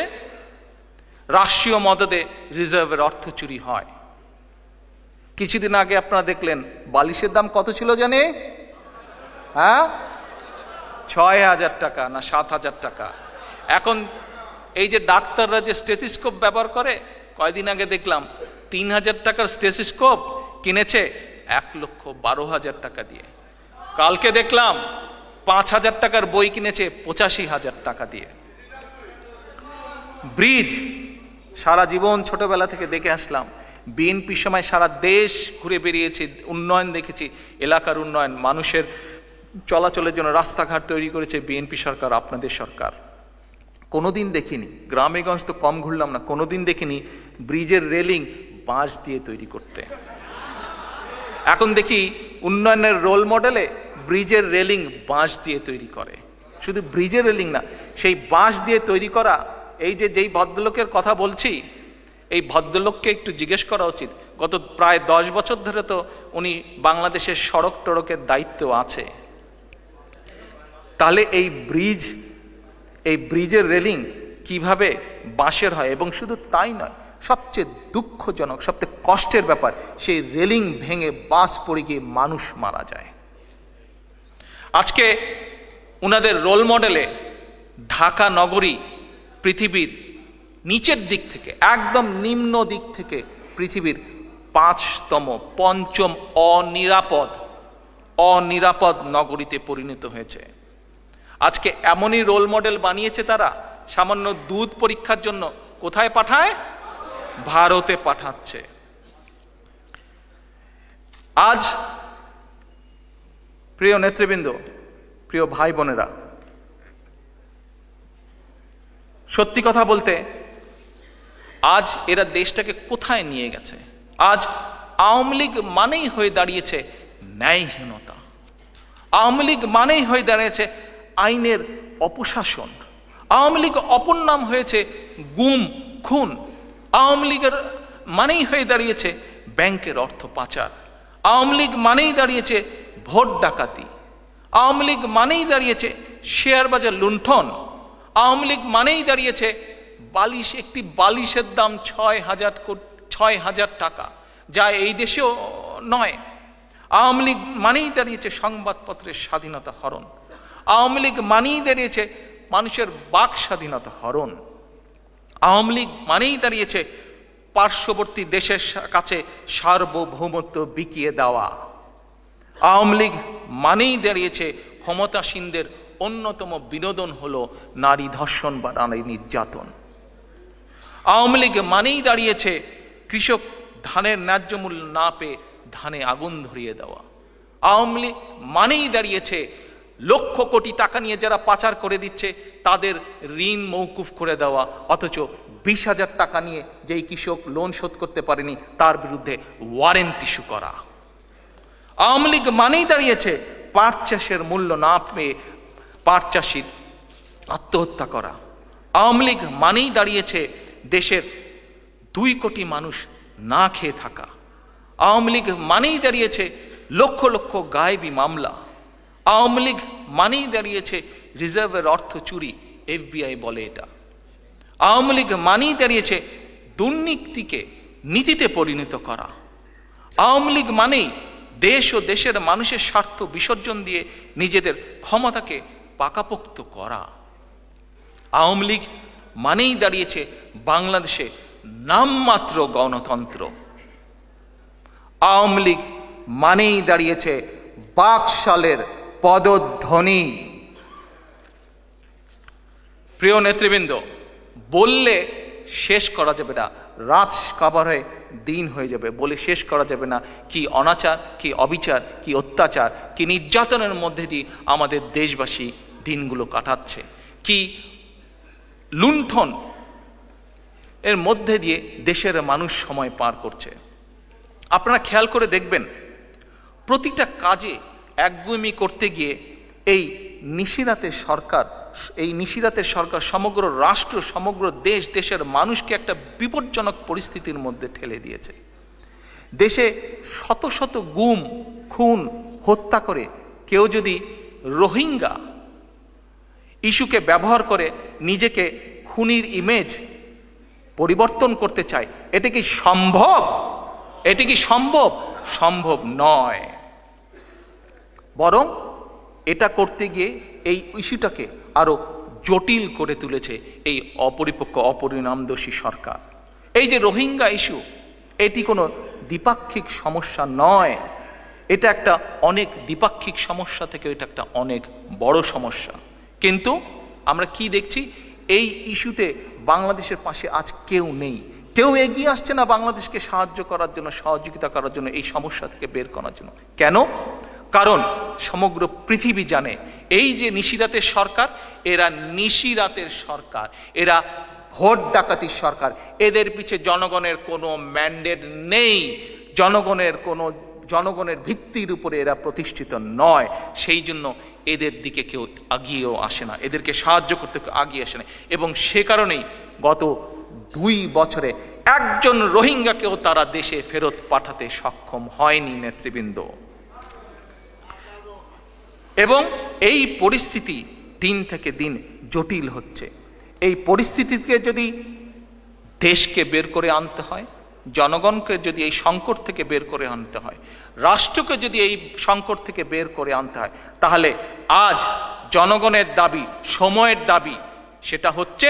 রাষ্ট্রীয় মদদে রিজার্ভের অর্থ চুরি হয় কিছুদিন আগে আপনারা দেখলেন বালিশের দাম কত ছিল জানে হ্যাঁ ছয় হাজার টাকা না সাত হাজার টাকা এখন এই যে ডাক্তাররা যে স্টেথিস্কোপ ব্যবহার করে কয়দিন আগে দেখলাম তিন হাজার টাকার স্টেসিস্কোপ কিনেছে এক লক্ষ বারো হাজার টাকা দিয়ে কালকে দেখলাম পাঁচ হাজার টাকার বই কিনেছে পঁচাশি হাজার টাকা দিয়ে ব্রিজ সারা জীবন ছোটবেলা থেকে দেখে আসলাম বিএনপির সময় সারা দেশ ঘুরে বেরিয়েছি উন্নয়ন দেখেছি এলাকার উন্নয়ন মানুষের চলাচলের জন্য রাস্তাঘাট তৈরি করেছে বিএনপি সরকার আপনাদের সরকার কোনোদিন দেখিনি গ্রামেগঞ্জ তো কম ঘুরলাম না কোনো দিন দেখিনি ব্রিজের রেলিং বাঁশ দিয়ে তৈরি করতে এখন দেখি উন্নয়নের রোল মডেলে ব্রিজের রেলিং বাঁশ দিয়ে তৈরি করে শুধু ব্রিজের রেলিং না সেই বাঁশ দিয়ে তৈরি করা এই যে যেই ভদ্রলোকের কথা বলছি এই ভদ্রলোককে একটু জিজ্ঞেস করা উচিত গত প্রায় দশ বছর ধরে তো উনি বাংলাদেশের সড়ক টড়কের দায়িত্ব আছে তাহলে এই ব্রিজ এই ব্রিজের রেলিং কিভাবে বাঁশের হয় এবং শুধু তাই নয় সবচেয়ে দুঃখজনক সবচেয়ে কষ্টের ব্যাপার সেই রেলিং ভেঙে বাস পড়ে গিয়ে মানুষ মারা যায় আজকে উনাদের রোল মডেলে ঢাকা নগরী পৃথিবীর নিচের দিক থেকে একদম নিম্ন দিক থেকে পৃথিবীর পাঁচতম পঞ্চম অনিরাপদ অনিরাপদ নগরীতে পরিণত হয়েছে আজকে এমনই রোল মডেল বানিয়েছে তারা সামান্য দুধ পরীক্ষার জন্য কোথায় পাঠায় ভারতে পাঠাচ্ছে আজ প্রিয় নেতৃবৃন্দ প্রিয় ভাই বোনেরা সত্যি কথা বলতে আজ এরা দেশটাকে কোথায় নিয়ে গেছে আজ আওয়ামী লীগ মানেই হয়ে দাঁড়িয়েছে ন্যায়হীনতা আওয়ামী লীগ মানেই হয়ে দাঁড়িয়েছে আইনের অপশাসন আওয়ামী লীগ অপর নাম হয়েছে গুম খুন আওয়ামী লীগের মানেই হয়ে দাঁড়িয়েছে ব্যাংকের অর্থ পাচার আওয়ামী লীগ মানেই দাঁড়িয়েছে ভোট ডাকাতি আওয়ামী লীগ মানেই দাঁড়িয়েছে শেয়ার বাজার লুণ্ঠন আওয়ামী লীগ মানেই দাঁড়িয়েছে বালিশ একটি বালিশের দাম ছয় হাজার ছয় হাজার টাকা যা এই দেশেও নয় আওয়ামী লীগ মানেই দাঁড়িয়েছে সংবাদপত্রের স্বাধীনতা হরণ আওয়ামী লীগ মানেই দাঁড়িয়েছে মানুষের বাক স্বাধীনতা হরণ আওয়ামী লীগ মানেই দাঁড়িয়েছে পার্শ্ববর্তী দেশের কাছে সার্বভৌমত্ব বিকিয়ে দেওয়া আওয়ামী লীগ মানেই দাঁড়িয়েছে ক্ষমতাসীনদের অন্যতম বিনোদন হলো নারী ধর্ষণ বা নারী নির্যাতন আওয়ামী লীগ মানেই দাঁড়িয়েছে কৃষক ধানের ন্যায্য মূল্য না পেয়ে ধানে আগুন ধরিয়ে দেওয়া আওয়ামী লীগ মানেই দাঁড়িয়েছে লক্ষ কোটি টাকা নিয়ে যারা পাচার করে দিচ্ছে তাদের ঋণ মৌকুফ করে দেওয়া অথচ বিশ হাজার টাকা নিয়ে যেই কৃষক লোন শোধ করতে পারেনি তার বিরুদ্ধে ওয়ারেন্ট ইস্যু করা আওয়ামী লীগ মানেই দাঁড়িয়েছে পাট চাষের মূল্য না পেয়ে পাট চাষির আত্মহত্যা করা আওয়ামী লীগ মানেই দাঁড়িয়েছে দেশের দুই কোটি মানুষ না খেয়ে থাকা আওয়ামী লীগ মানেই দাঁড়িয়েছে লক্ষ লক্ষ গায়েবী মামলা আওয়ামী লীগ মানেই দাঁড়িয়েছে রিজার্ভের অর্থ চুরি এফবিআই বলে এটা আওয়ামী লীগ মানেই দাঁড়িয়েছে দুর্নীতিকে নীতিতে পরিণত করা আওয়ামী লীগ মানেই দেশ ও দেশের মানুষের স্বার্থ বিসর্জন দিয়ে নিজেদের ক্ষমতাকে পাকাপোক্ত করা আওয়ামী লীগ মানেই দাঁড়িয়েছে বাংলাদেশে নামমাত্র গণতন্ত্র আওয়ামী লীগ মানেই দাঁড়িয়েছে বাকশালের পদধ্বনি প্রিয় নেতৃবৃন্দ বললে শেষ করা যাবে না রাত কাবার হয়ে দিন হয়ে যাবে বলে শেষ করা যাবে না কি অনাচার কি অবিচার কি অত্যাচার কি নির্যাতনের মধ্যে দিয়ে আমাদের দেশবাসী দিনগুলো কাটাচ্ছে কি লুণ্ঠন এর মধ্যে দিয়ে দেশের মানুষ সময় পার করছে আপনারা খেয়াল করে দেখবেন প্রতিটা কাজে একগুমি করতে গিয়ে এই নিশিরাতের সরকার এই নিশিরাতের সরকার সমগ্র রাষ্ট্র সমগ্র দেশ দেশের মানুষকে একটা বিপজ্জনক পরিস্থিতির মধ্যে ঠেলে দিয়েছে দেশে শত শত গুম খুন হত্যা করে কেউ যদি রোহিঙ্গা ইস্যুকে ব্যবহার করে নিজেকে খুনির ইমেজ পরিবর্তন করতে চায় এটা কি সম্ভব এটা কি সম্ভব সম্ভব নয় বরং এটা করতে গিয়ে এই ইস্যুটাকে আরও জটিল করে তুলেছে এই অপরিপক্ক অপরিণামদোষী সরকার এই যে রোহিঙ্গা ইস্যু এটি কোনো দ্বিপাক্ষিক সমস্যা নয় এটা একটা অনেক দ্বিপাক্ষিক সমস্যা থেকে এটা একটা অনেক বড় সমস্যা কিন্তু আমরা কি দেখছি এই ইস্যুতে বাংলাদেশের পাশে আজ কেউ নেই কেউ এগিয়ে আসছে না বাংলাদেশকে সাহায্য করার জন্য সহযোগিতা করার জন্য এই সমস্যা থেকে বের করার জন্য কেন কারণ সমগ্র পৃথিবী জানে এই যে নিশিরাতের সরকার এরা নিশিরাতের সরকার এরা ভোট ডাকাতির সরকার এদের পিছে জনগণের কোনো ম্যান্ডেট নেই জনগণের কোনো জনগণের ভিত্তির উপরে এরা প্রতিষ্ঠিত নয় সেই জন্য এদের দিকে কেউ আগিয়েও আসে না এদেরকে সাহায্য করতে আগিয়ে আসে না এবং সে কারণেই গত দুই বছরে একজন রোহিঙ্গাকেও তারা দেশে ফেরত পাঠাতে সক্ষম হয়নি নেতৃবৃন্দ এবং এই পরিস্থিতি দিন থেকে দিন জটিল হচ্ছে এই পরিস্থিতিতে যদি দেশকে বের করে আনতে হয় জনগণকে যদি এই সংকট থেকে বের করে আনতে হয় রাষ্ট্রকে যদি এই সংকট থেকে বের করে আনতে হয় তাহলে আজ জনগণের দাবি সময়ের দাবি সেটা হচ্ছে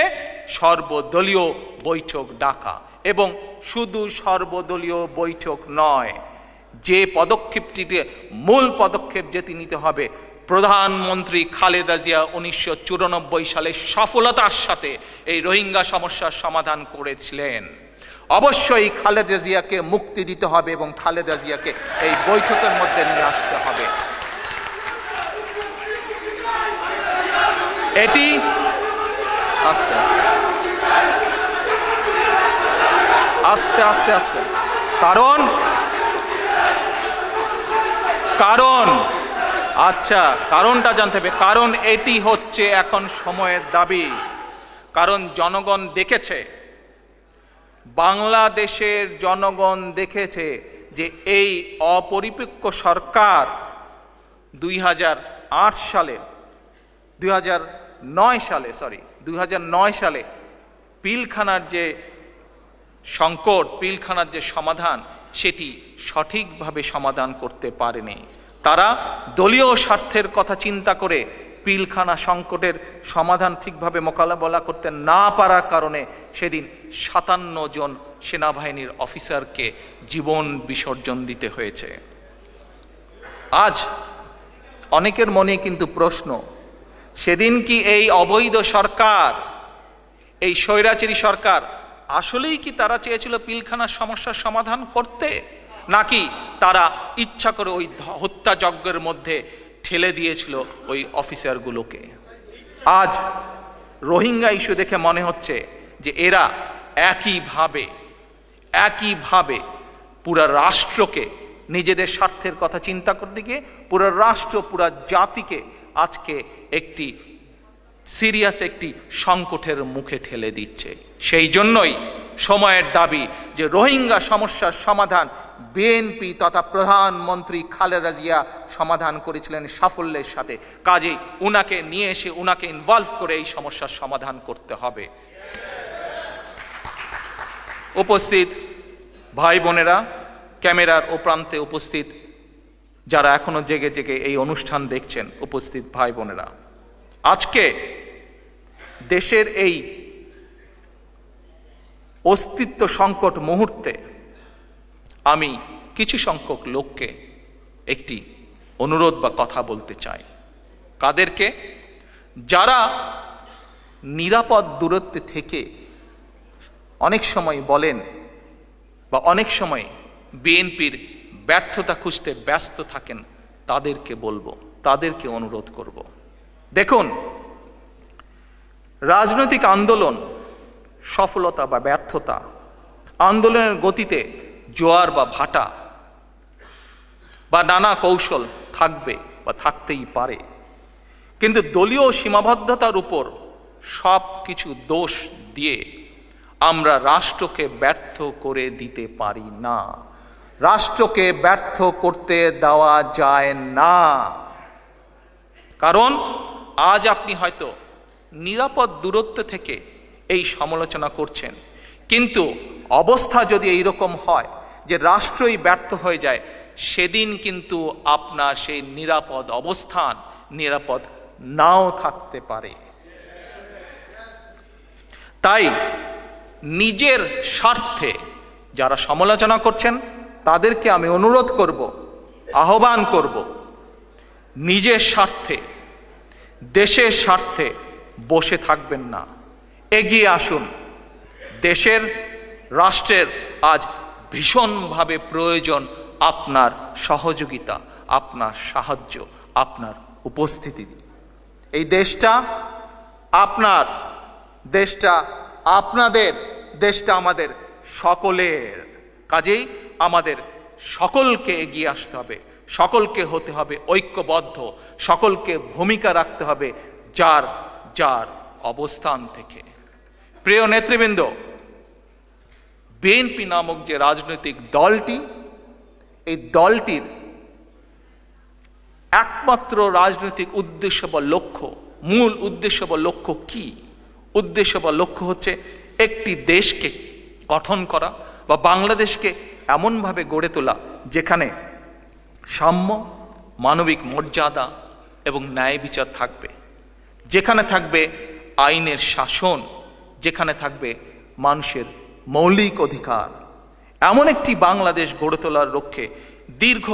সর্বদলীয় বৈঠক ডাকা এবং শুধু সর্বদলীয় বৈঠক নয় যে পদক্ষেপটিতে মূল পদক্ষেপ যেটি নিতে হবে প্রধানমন্ত্রী খালেদা জিয়া উনিশশো সালে সফলতার সাথে এই রোহিঙ্গা সমস্যার সমাধান করেছিলেন অবশ্যই খালেদা জিয়াকে মুক্তি দিতে হবে এবং খালেদা জিয়াকে এই বৈঠকের মধ্যে নিয়ে আসতে হবে এটি আস্তে আস্তে আস্তে আস্তে কারণ কারণ আচ্ছা কারণটা জানতে হবে কারণ এটি হচ্ছে এখন সময়ের দাবি কারণ জনগণ দেখেছে বাংলাদেশের জনগণ দেখেছে যে এই অপরিপক্ক সরকার দুই সালে দুই সালে সরি দুই সালে পিলখানার যে সংকট পিলখানার যে সমাধান সেটি সঠিকভাবে সমাধান করতে পারেনি তারা দলীয় স্বার্থের কথা চিন্তা করে পিলখানা সংকটের সমাধান ঠিকভাবে মোকাবেলা করতে না পারার কারণে সেদিন সাতান্ন জন সেনাবাহিনীর অফিসারকে জীবন বিসর্জন দিতে হয়েছে আজ অনেকের মনে কিন্তু প্রশ্ন সেদিন কি এই অবৈধ সরকার এই স্বৈরাচারী সরকার আসলেই কি তারা চেয়েছিল পিলখানার সমস্যার সমাধান করতে নাকি তারা ইচ্ছা করে ওই হত্যাযজ্ঞের মধ্যে ঠেলে দিয়েছিল ওই অফিসারগুলোকে আজ রোহিঙ্গা ইস্যু দেখে মনে হচ্ছে যে এরা একইভাবে একইভাবে পুরা রাষ্ট্রকে নিজেদের স্বার্থের কথা চিন্তা করতে গিয়ে পুরা রাষ্ট্র পুরা জাতিকে আজকে একটি সিরিয়াস একটি সংকটের মুখে ঠেলে দিচ্ছে সেই জন্যই সময়ের দাবি যে রোহিঙ্গা সমস্যার সমাধান বিএনপি তথা প্রধানমন্ত্রী খালেদা জিয়া সমাধান করেছিলেন সাফল্যের সাথে কাজেই উনাকে নিয়ে এসে উনাকে ইনভলভ করে এই সমস্যার সমাধান করতে হবে উপস্থিত ভাই বোনেরা ক্যামেরার ও প্রান্তে উপস্থিত যারা এখনো জেগে জেগে এই অনুষ্ঠান দেখছেন উপস্থিত ভাই বোনেরা আজকে দেশের এই অস্তিত্ব সংকট মুহূর্তে আমি কিছু সংখ্যক লোককে একটি অনুরোধ বা কথা বলতে চাই কাদেরকে যারা নিরাপদ দূরত্বে থেকে অনেক সময় বলেন বা অনেক সময় বিএনপির ব্যর্থতা খুঁজতে ব্যস্ত থাকেন তাদেরকে বলবো তাদেরকে অনুরোধ করব দেখুন রাজনৈতিক আন্দোলন সফলতা বা ব্যর্থতা আন্দোলনের গতিতে জোয়ার বা ভাটা বা নানা কৌশল থাকবে বা থাকতেই পারে কিন্তু দলীয় সীমাবদ্ধতার উপর সব কিছু দোষ দিয়ে আমরা রাষ্ট্রকে ব্যর্থ করে দিতে পারি না রাষ্ট্রকে ব্যর্থ করতে দেওয়া যায় না কারণ আজ আপনি হয়তো নিরাপদ দূরত্ব থেকে এই সমালোচনা করছেন কিন্তু অবস্থা যদি এইরকম হয় যে রাষ্ট্রই ব্যর্থ হয়ে যায় সেদিন কিন্তু আপনার সেই নিরাপদ অবস্থান নিরাপদ নাও থাকতে পারে তাই নিজের স্বার্থে যারা সমালোচনা করছেন তাদেরকে আমি অনুরোধ করব আহ্বান করব নিজের স্বার্থে দেশের স্বার্থে বসে থাকবেন না এগিয়ে আসুন দেশের রাষ্ট্রের আজ ভীষণভাবে প্রয়োজন আপনার সহযোগিতা আপনার সাহায্য আপনার উপস্থিতি এই দেশটা আপনার দেশটা আপনাদের দেশটা আমাদের সকলের কাজেই আমাদের সকলকে এগিয়ে আসতে হবে সকলকে হতে হবে ঐক্যবদ্ধ সকলকে ভূমিকা রাখতে হবে যার যার অবস্থান থেকে প্রিয় নেতৃবৃন্দ বিএনপি নামক যে রাজনৈতিক দলটি এই দলটির একমাত্র রাজনৈতিক উদ্দেশ্য বা লক্ষ্য মূল উদ্দেশ্য বা লক্ষ্য কি উদ্দেশ্য বা লক্ষ্য হচ্ছে একটি দেশকে গঠন করা বা বাংলাদেশকে এমনভাবে গড়ে তোলা যেখানে সাম্য মানবিক মর্যাদা এবং ন্যায় বিচার থাকবে যেখানে থাকবে আইনের শাসন যেখানে থাকবে মানুষের মৌলিক অধিকার এমন একটি বাংলাদেশ গড়ে তোলার লক্ষ্যে দীর্ঘ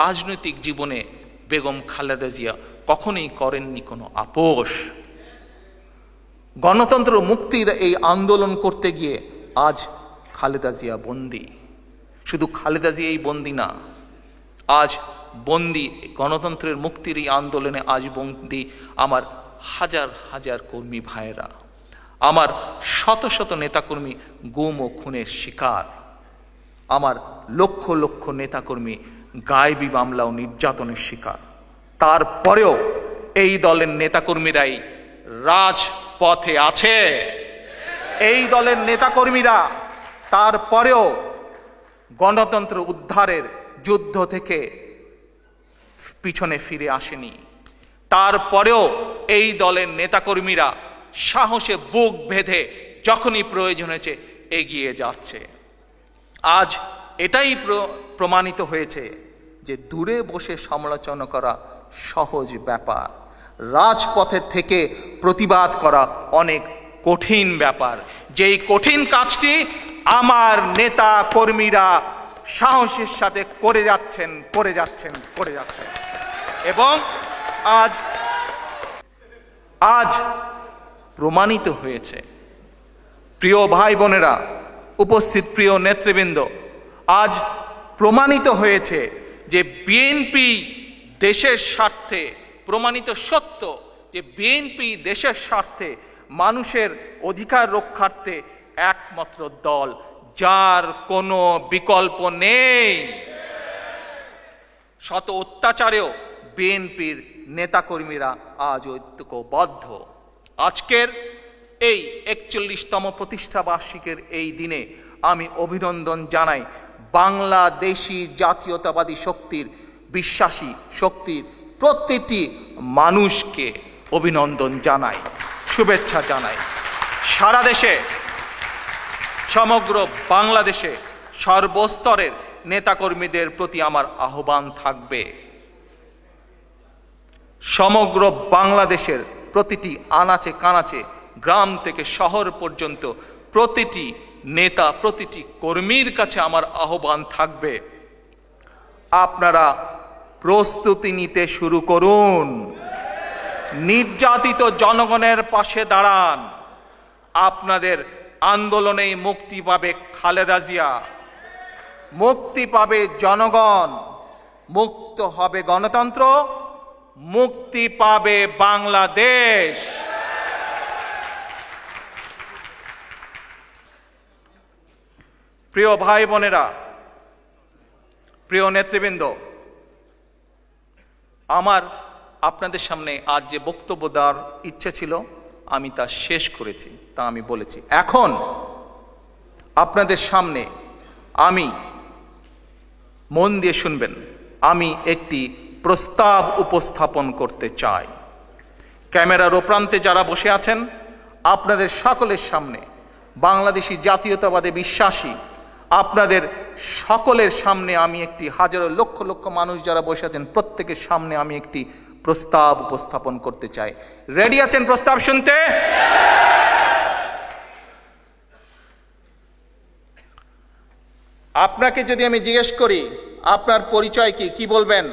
রাজনৈতিক জীবনে বেগম খালেদা জিয়া কখনোই করেননি কোনো আপোষ গণতন্ত্র মুক্তির এই আন্দোলন করতে গিয়ে আজ খালেদা জিয়া বন্দি শুধু খালেদা জিয়াই বন্দি না আজ বন্দি গণতন্ত্রের মুক্তির এই আন্দোলনে আজ বন্দি আমার হাজার হাজার কর্মী ভাইয়েরা আমার শত শত নেতাকর্মী গুম ও খুনের শিকার আমার লক্ষ লক্ষ নেতাকর্মী গায়বি মামলা ও নির্যাতনের শিকার তারপরেও এই দলের নেতাকর্মীরাই রাজপথে আছে এই দলের নেতাকর্মীরা তারপরেও গণতন্ত্র উদ্ধারের যুদ্ধ থেকে পিছনে ফিরে আসেনি তারপরেও এই দলের নেতাকর্মীরা সাহসে বুক বেঁধে যখনই প্রয়োজন হয়েছে এগিয়ে যাচ্ছে আজ এটাই প্রমাণিত হয়েছে যে দূরে বসে সমালোচনা করা সহজ ব্যাপার রাজপথের থেকে প্রতিবাদ করা অনেক কঠিন ব্যাপার যেই কঠিন কাজটি আমার নেতা কর্মীরা সাহসের সাথে করে যাচ্ছেন করে যাচ্ছেন করে যাচ্ছেন এবং আজ আজ প্রমাণিত হয়েছে প্রিয় ভাই বোনেরা উপস্থিত প্রিয় নেতৃবৃন্দ আজ প্রমাণিত হয়েছে যে বিএনপি দেশের স্বার্থে প্রমাণিত সত্য যে বিএনপি দেশের স্বার্থে মানুষের অধিকার রক্ষার্থে একমাত্র দল যার কোনো বিকল্প নেই শত অত্যাচারেও বিএনপির নেতাকর্মীরা আজ ঐক্যবদ্ধ আজকের এই একচল্লিশতম প্রতিষ্ঠা বার্ষিকের এই দিনে আমি অভিনন্দন জানাই বাংলাদেশি জাতীয়তাবাদী শক্তির বিশ্বাসী শক্তির প্রতিটি মানুষকে অভিনন্দন জানাই শুভেচ্ছা জানাই সারা দেশে সমগ্র বাংলাদেশে সর্বস্তরের নেতাকর্মীদের প্রতি আমার আহ্বান থাকবে সমগ্র বাংলাদেশের প্রতিটি আনাচে কানাচে গ্রাম থেকে শহর পর্যন্ত প্রতিটি নেতা প্রতিটি কর্মীর কাছে আমার আহ্বান থাকবে আপনারা প্রস্তুতি নিতে শুরু করুন নির্যাতিত জনগণের পাশে দাঁড়ান আপনাদের আন্দোলনেই মুক্তি পাবে খালেদা জিয়া মুক্তি পাবে জনগণ মুক্ত হবে গণতন্ত্র মুক্তি পাবে বাংলাদেশ প্রিয় ভাই বোনেরা প্রিয় নেতৃবৃন্দ আমার আপনাদের সামনে আজ যে বক্তব্য দেওয়ার ইচ্ছে ছিল আমি তা শেষ করেছি তা আমি বলেছি এখন আপনাদের সামনে আমি মন দিয়ে শুনবেন আমি একটি প্রস্তাব উপস্থাপন করতে চাই ক্যামেরার প্রান্তে যারা বসে আছেন আপনাদের সকলের সামনে বাংলাদেশি জাতীয়তাবাদে বিশ্বাসী আপনাদের সকলের সামনে আমি একটি হাজারো লক্ষ লক্ষ মানুষ যারা বসে আছেন প্রত্যেকের সামনে আমি একটি প্রস্তাব উপস্থাপন করতে চাই রেডি আছেন প্রস্তাব শুনতে আপনাকে যদি আমি জিজ্ঞেস করি আপনার পরিচয় কি কি বলবেন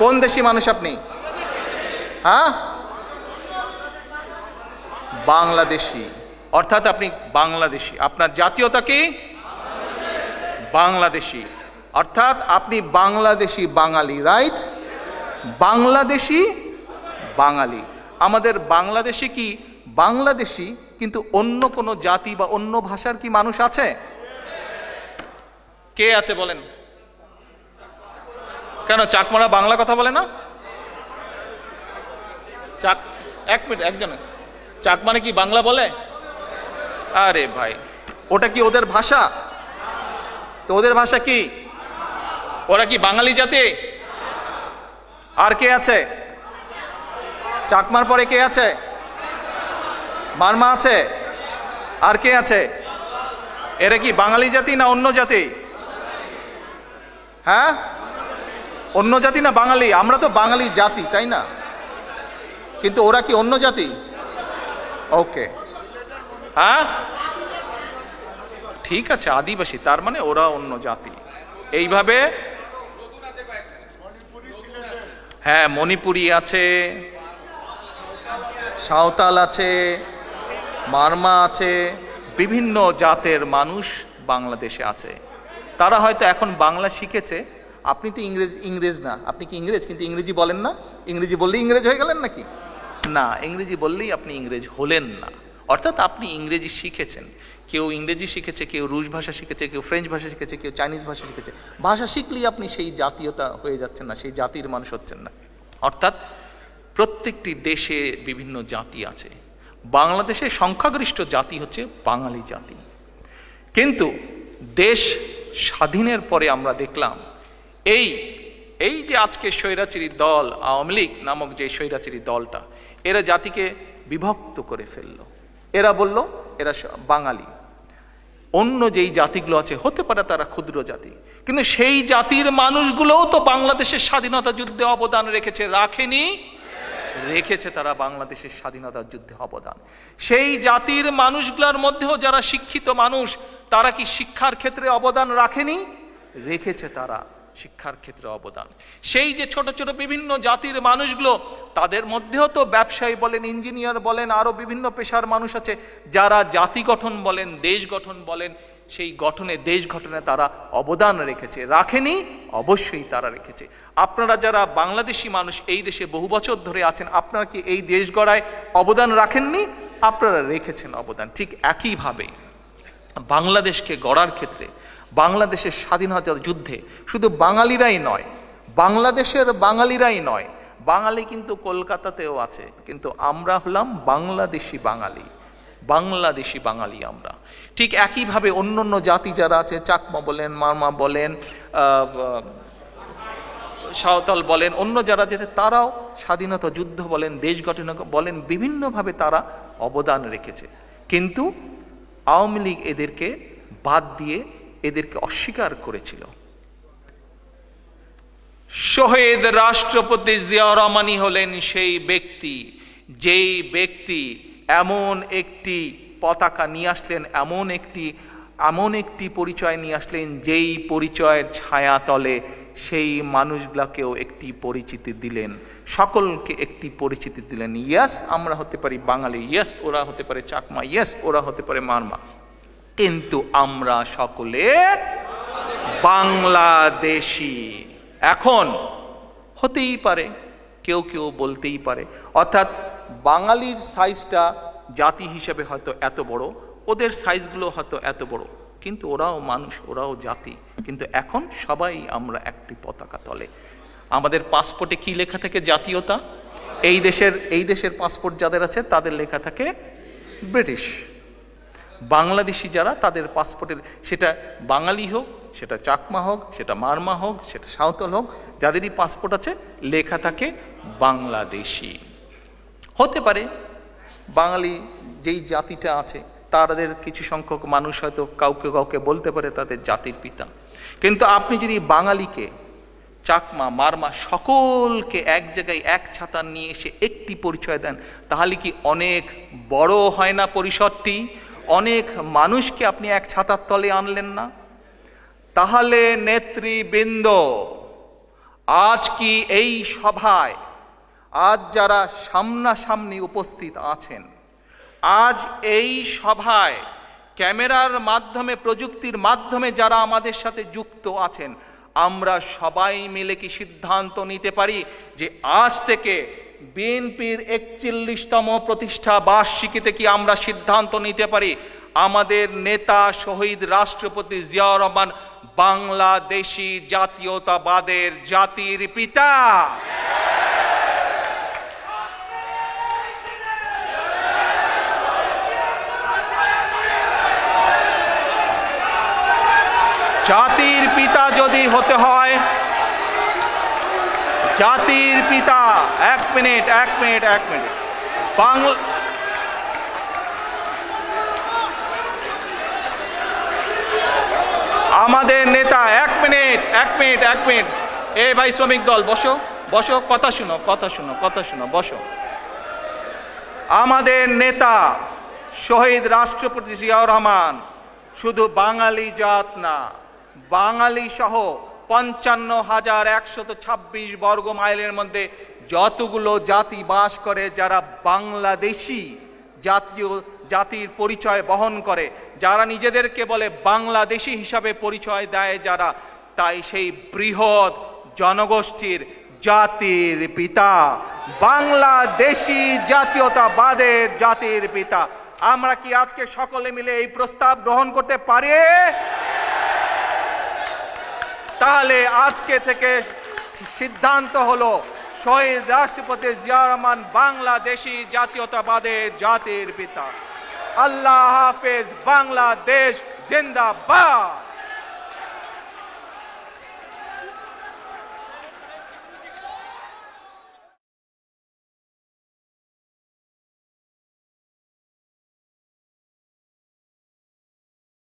কোন দেশি মানুষ আপনি হ্যাঁ বাংলাদেশি অর্থাৎ আপনি বাংলাদেশি আপনার জাতীয়তা কি বাংলাদেশি অর্থাৎ আপনি বাংলাদেশি বাঙালি রাইট বাংলাদেশি বাঙালি আমাদের বাংলাদেশে কি বাংলাদেশি কিন্তু অন্য কোনো জাতি বা অন্য ভাষার কি মানুষ আছে কে আছে বলেন কেন চাকমারা বাংলা কথা বলে না চাক এক মিনিট একজন চাক মানে কি বাংলা বলে আরে ভাই ওটা কি ওদের ভাষা তো ওদের ভাষা কি ওরা কি বাঙালি জাতি আর কে আছে চাকমার পরে কে আছে মারমা আছে আর কে আছে এরা কি বাঙালি জাতি না অন্য জাতি হ্যাঁ অন্য জাতি না বাঙালি আমরা তো বাঙালি জাতি তাই না কিন্তু ওরা কি অন্য জাতি ওকে হ্যাঁ ঠিক আছে আদিবাসী তার মানে ওরা অন্য জাতি এইভাবে হ্যাঁ মণিপুরি আছে সাঁওতাল আছে মারমা আছে বিভিন্ন জাতের মানুষ বাংলাদেশে আছে তারা হয়তো এখন বাংলা শিখেছে আপনি তো ইংরেজ ইংরেজ না আপনি কি ইংরেজ কিন্তু ইংরেজি বলেন না ইংরেজি বললেই ইংরেজ হয়ে গেলেন নাকি না ইংরেজি বললেই আপনি ইংরেজ হলেন না অর্থাৎ আপনি ইংরেজি শিখেছেন কেউ ইংরেজি শিখেছে কেউ রুশ ভাষা শিখেছে কেউ ফ্রেঞ্চ ভাষা শিখেছে কেউ চাইনিজ ভাষা শিখেছে ভাষা শিখলেই আপনি সেই জাতীয়তা হয়ে যাচ্ছেন না সেই জাতির মানুষ হচ্ছেন না অর্থাৎ প্রত্যেকটি দেশে বিভিন্ন জাতি আছে বাংলাদেশে সংখ্যাগরিষ্ঠ জাতি হচ্ছে বাঙালি জাতি কিন্তু দেশ স্বাধীনের পরে আমরা দেখলাম এই এই যে আজকে স্বৈরাচারী দল আওয়ামী লীগ নামক যে স্বৈরাচারী দলটা এরা জাতিকে বিভক্ত করে ফেলল এরা বলল এরা বাঙালি অন্য যেই জাতিগুলো আছে হতে পারে তারা ক্ষুদ্র জাতি কিন্তু সেই জাতির মানুষগুলোও তো বাংলাদেশের স্বাধীনতা যুদ্ধে অবদান রেখেছে রাখেনি রেখেছে তারা বাংলাদেশের স্বাধীনতার যুদ্ধে অবদান সেই জাতির মানুষগুলোর মধ্যেও যারা শিক্ষিত মানুষ তারা কি শিক্ষার ক্ষেত্রে অবদান রাখেনি রেখেছে তারা শিক্ষার ক্ষেত্রে অবদান সেই যে ছোট ছোট বিভিন্ন জাতির মানুষগুলো তাদের মধ্যেও তো ব্যবসায়ী বলেন ইঞ্জিনিয়ার বলেন আরও বিভিন্ন পেশার মানুষ আছে যারা জাতি গঠন বলেন দেশ গঠন বলেন সেই গঠনে দেশ গঠনে তারা অবদান রেখেছে রাখেনি অবশ্যই তারা রেখেছে আপনারা যারা বাংলাদেশি মানুষ এই দেশে বহু বছর ধরে আছেন আপনারা কি এই দেশ গড়ায় অবদান রাখেননি আপনারা রেখেছেন অবদান ঠিক একইভাবে বাংলাদেশকে গড়ার ক্ষেত্রে বাংলাদেশের স্বাধীনতা যুদ্ধে শুধু বাঙালিরাই নয় বাংলাদেশের বাঙালিরাই নয় বাঙালি কিন্তু কলকাতাতেও আছে কিন্তু আমরা হলাম বাংলাদেশি বাঙালি বাংলাদেশি বাঙালি আমরা ঠিক একইভাবে অন্য অন্য জাতি যারা আছে চাকমা বলেন মারমা বলেন সাঁওতাল বলেন অন্য যারা যেতে তারাও স্বাধীনতা যুদ্ধ বলেন দেশ গঠন বলেন বিভিন্নভাবে তারা অবদান রেখেছে কিন্তু আওয়ামী লীগ এদেরকে বাদ দিয়ে এদেরকে অস্বীকার করেছিল শহীদ রাষ্ট্রপতি জিয়া রহমানি হলেন সেই ব্যক্তি যেই ব্যক্তি এমন একটি পতাকা নিয়ে আসলেন এমন একটি এমন একটি পরিচয় নিয়ে আসলেন যেই পরিচয়ের ছায়া তলে সেই মানুষগুলাকেও একটি পরিচিতি দিলেন সকলকে একটি পরিচিতি দিলেন ইয়াস আমরা হতে পারি বাঙালি ইয়াস ওরা হতে পারে চাকমা ইয়াস ওরা হতে পারে মারমা কিন্তু আমরা সকলে বাংলাদেশি এখন হতেই পারে কেউ কেউ বলতেই পারে অর্থাৎ বাঙালির সাইজটা জাতি হিসেবে হয়তো এত বড় ওদের সাইজগুলো হয়তো এত বড় কিন্তু ওরাও মানুষ ওরাও জাতি কিন্তু এখন সবাই আমরা একটি পতাকা তলে আমাদের পাসপোর্টে কি লেখা থাকে জাতীয়তা এই দেশের এই দেশের পাসপোর্ট যাদের আছে তাদের লেখা থাকে ব্রিটিশ বাংলাদেশি যারা তাদের পাসপোর্টের সেটা বাঙালি হোক সেটা চাকমা হোক সেটা মারমা হোক সেটা সাঁওতাল হোক যাদেরই পাসপোর্ট আছে লেখা থাকে বাংলাদেশি হতে পারে বাঙালি যেই জাতিটা আছে তাদের কিছু সংখ্যক মানুষ হয়তো কাউকে কাউকে বলতে পারে তাদের জাতির পিতা কিন্তু আপনি যদি বাঙালিকে চাকমা মারমা সকলকে এক জায়গায় এক ছাতা নিয়ে এসে একটি পরিচয় দেন তাহলে কি অনেক বড় হয় না পরিসরটি অনেক মানুষকে আপনি এক ছাতার তলে আনলেন না তাহলে নেতৃবৃন্দ আজ কি এই সভায় আজ যারা সামনাসামনি উপস্থিত আছেন আজ এই সভায় ক্যামেরার মাধ্যমে প্রযুক্তির মাধ্যমে যারা আমাদের সাথে যুক্ত আছেন আমরা সবাই মিলে কি সিদ্ধান্ত নিতে পারি যে আজ থেকে বিএনপির একচল্লিশতম প্রতিষ্ঠা বার্ষিকীতে কি আমরা সিদ্ধান্ত নিতে পারি আমাদের নেতা শহীদ রাষ্ট্রপতি জিয়াউর রহমান বাংলাদেশি জাতীয়তাবাদের জাতির পিতা জাতির পিতা যদি হতে হয় জাতির পিতা এক মিনিট এক মিনিট এক মিনিট বাংলা আমাদের নেতা এক মিনিট এক মিনিট এক মিনিট এ ভাই শ্রমিক দল বসো বসো কথা শুনো কথা শুনো কথা শুনো বসো আমাদের নেতা শহীদ রাষ্ট্রপতি জিয়াউর রহমান শুধু বাঙালি জাত না বাঙালি সহ পঞ্চান্ন হাজার একশত ছাব্বিশ বর্গ মাইলের মধ্যে যতগুলো জাতি বাস করে যারা বাংলাদেশি জাতীয় জাতির পরিচয় বহন করে যারা নিজেদেরকে বলে বাংলাদেশি হিসাবে পরিচয় দেয় যারা তাই সেই বৃহৎ জনগোষ্ঠীর জাতির পিতা বাংলাদেশি জাতীয়তাবাদের জাতির পিতা আমরা কি আজকে সকলে মিলে এই প্রস্তাব গ্রহণ করতে পারি তাহলে আজকে থেকে সিদ্ধান্ত হলো শহীদ রাষ্ট্রপতি রহমান বাংলাদেশি জাতীয়তাবাদের জাতির পিতা আল্লাহ হাফেজ বাংলাদেশ জিন্দাবাদ